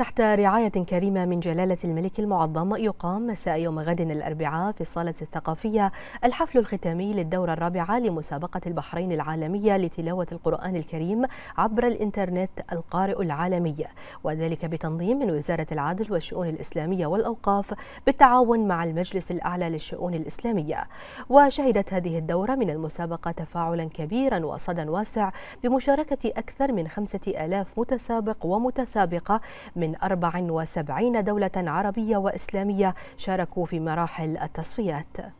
تحت رعاية كريمة من جلالة الملك المعظم يقام مساء يوم غد الأربعاء في الصالة الثقافية الحفل الختامي للدورة الرابعة لمسابقة البحرين العالمية لتلاوة القرآن الكريم عبر الإنترنت القارئ العالمي وذلك بتنظيم من وزارة العدل والشؤون الإسلامية والأوقاف بالتعاون مع المجلس الأعلى للشؤون الإسلامية وشهدت هذه الدورة من المسابقة تفاعلا كبيرا وصدا واسع بمشاركة أكثر من خمسة آلاف متسابق ومتسابقة من من 74 دولة عربية وإسلامية شاركوا في مراحل التصفيات